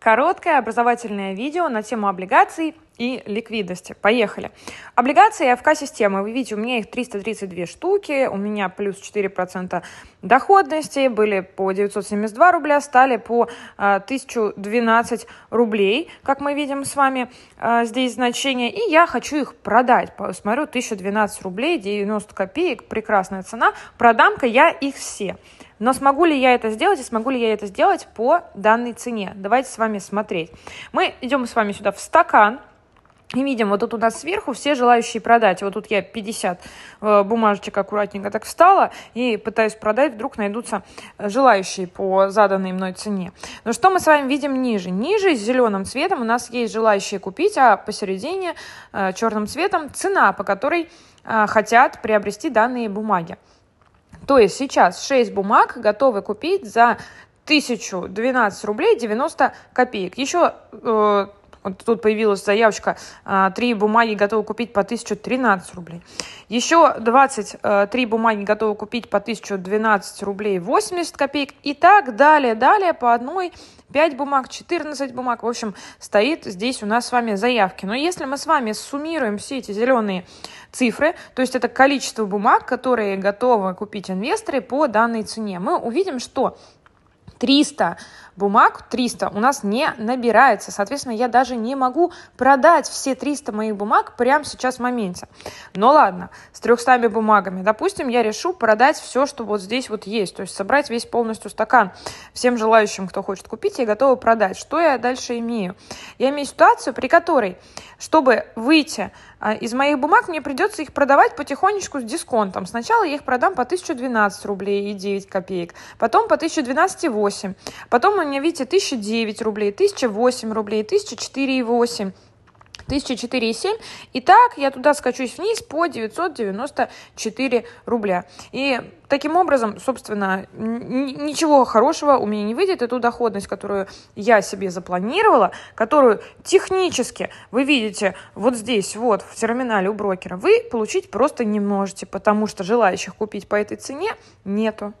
Короткое образовательное видео на тему облигаций и ликвидности. Поехали. Облигации АФК-системы. Вы видите, у меня их 332 штуки, у меня плюс 4% доходности, были по 972 рубля, стали по 1012 а, рублей, как мы видим с вами а, здесь значение, и я хочу их продать. Смотрю, 1012 рублей, 90 копеек, прекрасная цена, продам-ка я их все. Но смогу ли я это сделать и смогу ли я это сделать по данной цене? Давайте с вами смотреть. Мы идем с вами сюда в стакан, и видим, вот тут у нас сверху все желающие продать. Вот тут я 50 э, бумажечек аккуратненько так встала и пытаюсь продать, вдруг найдутся э, желающие по заданной мной цене. Но что мы с вами видим ниже? Ниже с зеленым цветом у нас есть желающие купить, а посередине э, черным цветом цена, по которой хотят приобрести данные бумаги. То есть сейчас 6 бумаг готовы купить за 1012 рублей 90 копеек. Еще вот тут появилась заявочка. А, Три бумаги готовы купить по 1013 рублей. Еще 23 а, бумаги готовы купить по 1012 рублей 80 копеек. И так далее, далее по одной 5 бумаг, 14 бумаг. В общем, стоит здесь у нас с вами заявки. Но если мы с вами суммируем все эти зеленые цифры, то есть это количество бумаг, которые готовы купить инвесторы по данной цене, мы увидим, что 300 бумаг, 300 у нас не набирается. Соответственно, я даже не могу продать все 300 моих бумаг прямо сейчас в моменте. Но ладно, с 300 бумагами, допустим, я решу продать все, что вот здесь вот есть. То есть собрать весь полностью стакан. Всем желающим, кто хочет купить, я готова продать. Что я дальше имею? Я имею ситуацию, при которой, чтобы выйти а, из моих бумаг мне придется их продавать потихонечку с дисконтом. Сначала я их продам по 1012 рублей и 9 копеек, потом по и 1012,8, потом у меня, видите, 1009 рублей, 1008 рублей, и 1004,8. 1004,7. Итак, я туда скачусь вниз по 994 рубля. И таким образом, собственно, ничего хорошего у меня не выйдет. эту доходность, которую я себе запланировала, которую технически вы видите вот здесь, вот в терминале у брокера, вы получить просто не можете, потому что желающих купить по этой цене нету.